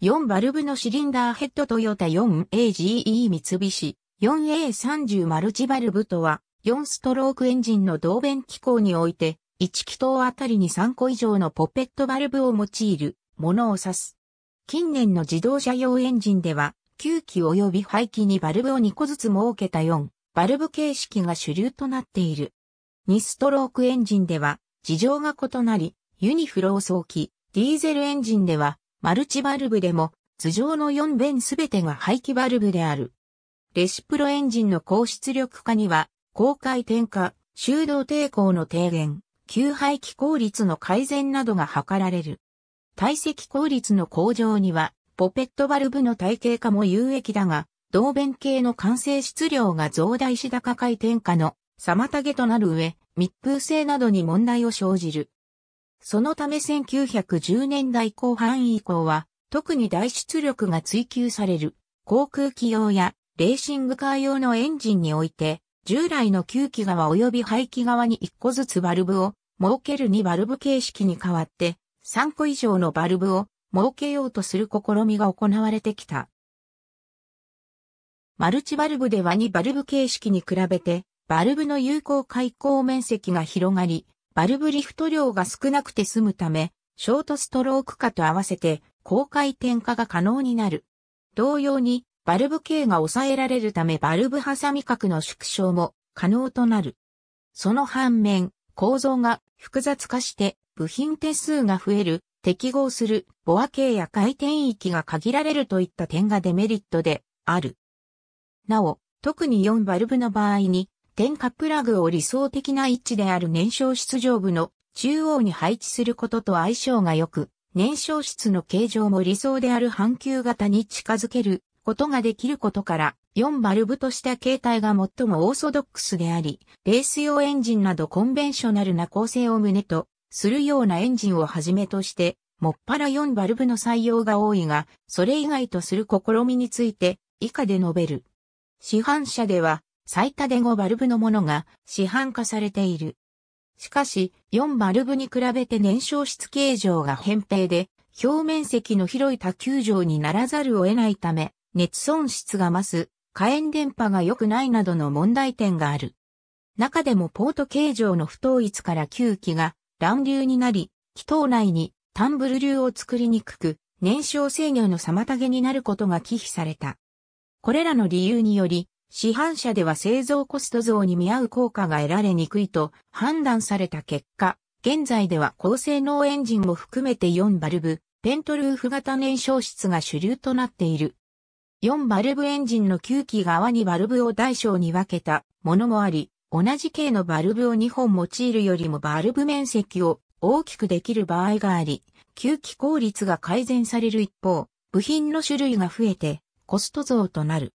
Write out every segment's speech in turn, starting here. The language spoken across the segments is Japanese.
4バルブのシリンダーヘッドトヨタ 4AGE 三菱 4A30 マルチバルブとは4ストロークエンジンの動弁機構において1気筒あたりに3個以上のポペットバルブを用いるものを指す。近年の自動車用エンジンでは9機及び排気にバルブを2個ずつ設けた4バルブ形式が主流となっている。2ストロークエンジンでは事情が異なりユニフロー送機ディーゼルエンジンではマルチバルブでも、頭上の4弁すべてが排気バルブである。レシプロエンジンの高出力化には、高回転化、修道抵抗の低減、給排気効率の改善などが図られる。体積効率の向上には、ポペットバルブの体系化も有益だが、同弁系の完成質量が増大し高回転化の妨げとなる上、密封性などに問題を生じる。そのため1910年代後半以降は、特に大出力が追求される、航空機用やレーシングカー用のエンジンにおいて、従来の吸気側及び排気側に1個ずつバルブを設ける2バルブ形式に代わって、3個以上のバルブを設けようとする試みが行われてきた。マルチバルブでは2バルブ形式に比べて、バルブの有効開口面積が広がり、バルブリフト量が少なくて済むため、ショートストローク化と合わせて高回転化が可能になる。同様に、バルブ径が抑えられるためバルブハサミ角の縮小も可能となる。その反面、構造が複雑化して部品手数が増える、適合するボア系や回転域が限られるといった点がデメリットである。なお、特に4バルブの場合に点火プラグを理想的な位置である燃焼室上部の中央に配置することと相性が良く、燃焼室の形状も理想である半球型に近づけることができることから、4バルブとした形態が最もオーソドックスであり、レース用エンジンなどコンベンショナルな構成を旨とするようなエンジンをはじめとして、もっぱら4バルブの採用が多いが、それ以外とする試みについて、以下で述べる。市販車では、最多で5バルブのものが市販化されている。しかし、4バルブに比べて燃焼室形状が扁平で、表面積の広い多球状にならざるを得ないため、熱損失が増す、火炎電波が良くないなどの問題点がある。中でもポート形状の不統一から吸気が乱流になり、気筒内にタンブル流を作りにくく、燃焼制御の妨げになることが忌避された。これらの理由により、市販車では製造コスト増に見合う効果が得られにくいと判断された結果、現在では高性能エンジンも含めて4バルブ、ペントルーフ型燃焼室が主流となっている。4バルブエンジンの吸気側にバルブを大小に分けたものもあり、同じ系のバルブを2本用いるよりもバルブ面積を大きくできる場合があり、吸気効率が改善される一方、部品の種類が増えてコスト増となる。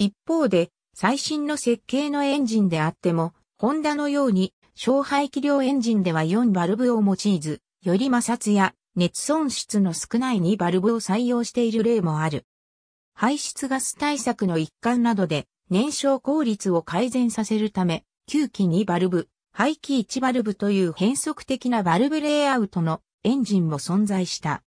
一方で、最新の設計のエンジンであっても、ホンダのように、小排気量エンジンでは4バルブを用いず、より摩擦や熱損失の少ない2バルブを採用している例もある。排出ガス対策の一環などで、燃焼効率を改善させるため、吸機2バルブ、排気1バルブという変則的なバルブレイアウトのエンジンも存在した。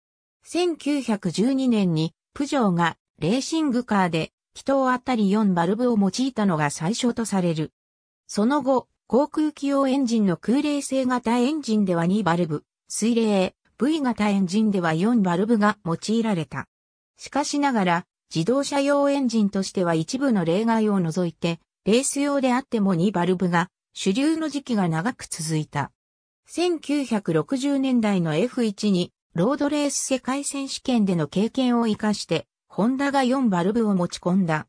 1912年に、プジョーがレーシングカーで気筒あたり4バルブを用いたのが最初とされる。その後、航空機用エンジンの空冷性型エンジンでは2バルブ、水冷、V 型エンジンでは4バルブが用いられた。しかしながら、自動車用エンジンとしては一部の例外を除いて、レース用であっても2バルブが主流の時期が長く続いた。1960年代の F1 にロードレース世界選手権での経験を活かしてホンダが4バルブを持ち込んだ。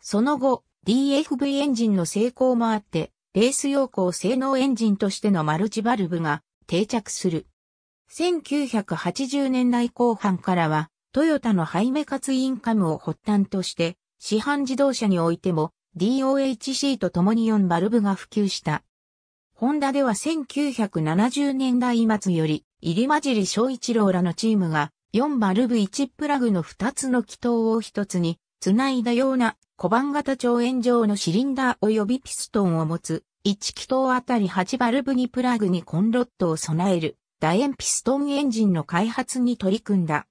その後、DFV エンジンの成功もあって、レース用高性能エンジンとしてのマルチバルブが定着する。1980年代後半からは、トヨタのハイメカツインカムを発端として、市販自動車においても DOHC と共に4バルブが普及した。ホンダでは1970年代末より、入り混じり小一郎らのチームが4バルブ1プラグの2つの気筒を1つに繋いだような小判型長円状のシリンダー及びピストンを持つ1気筒あたり8バルブ2プラグにコンロットを備える楕円ピストンエンジンの開発に取り組んだ。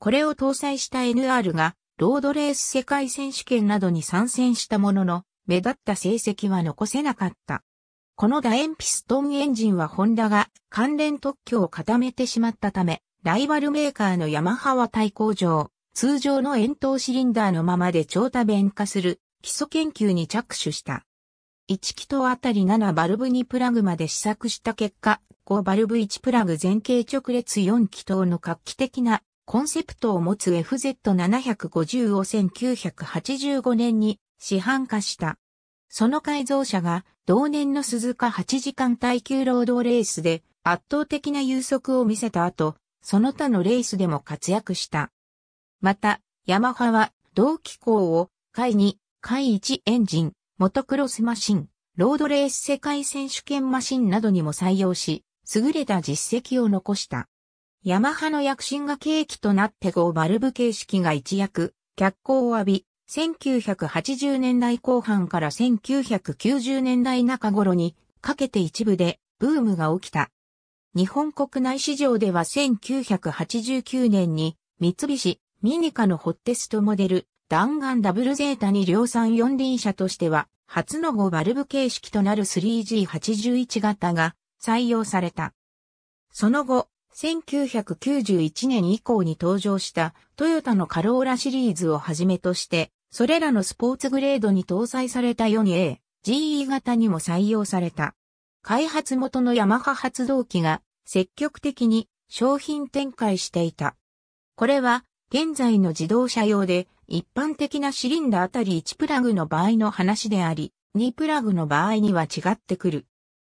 これを搭載した NR がロードレース世界選手権などに参戦したものの目立った成績は残せなかった。この楕円ピストンエンジンはホンダが関連特許を固めてしまったため、ライバルメーカーのヤマハは対抗上、通常の円筒シリンダーのままで超多弁化する基礎研究に着手した。1気筒あたり7バルブ2プラグまで試作した結果、5バルブ1プラグ前傾直列4気筒の画期的なコンセプトを持つ FZ750 を1985年に市販化した。その改造車が同年の鈴鹿8時間耐久労働レースで圧倒的な優速を見せた後、その他のレースでも活躍した。また、ヤマハは同機構を、回2、回1エンジン、モトクロスマシン、ロードレース世界選手権マシンなどにも採用し、優れた実績を残した。ヤマハの躍進が契機となって5バルブ形式が一躍、脚光を浴び、1980年代後半から1990年代中頃にかけて一部でブームが起きた。日本国内市場では1989年に三菱、ミニカのホッテストモデル、弾丸ダブルゼータに量産四輪車としては、初の5バルブ形式となる 3G81 型が採用された。その後、1991年以降に登場したトヨタのカローラシリーズをはじめとして、それらのスポーツグレードに搭載された 4A、GE 型にも採用された。開発元のヤマハ発動機が積極的に商品展開していた。これは現在の自動車用で一般的なシリンダーあたり1プラグの場合の話であり、2プラグの場合には違ってくる。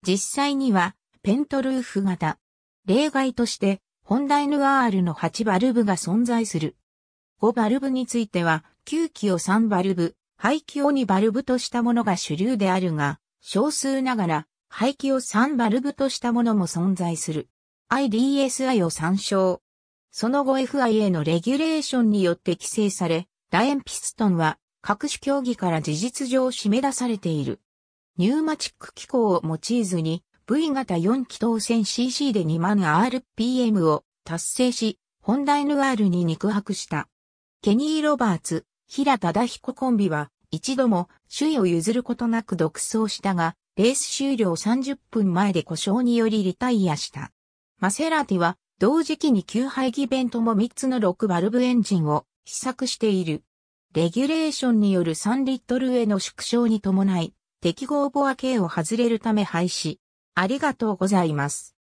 実際にはペントルーフ型。例外としてホンダ NR の8バルブが存在する。5バルブについては9機を3バルブ、排気を2バルブとしたものが主流であるが、少数ながら排気を3バルブとしたものも存在する。IDSI を参照。その後 FIA のレギュレーションによって規制され、楕円ピストンは各種競技から事実上締め出されている。ニューマチック機構を用いずに V 型4気筒 1000cc で2万 RPM を達成し、ホンダ NR に肉薄した。ケニー・ロバーツ、平忠彦コンビは一度も首位を譲ることなく独走したが、レース終了30分前で故障によりリタイアした。マセラティは同時期に旧排気弁とも3つの6バルブエンジンを試作している。レギュレーションによる3リットルへの縮小に伴い、適合ボア系を外れるため廃止。ありがとうございます。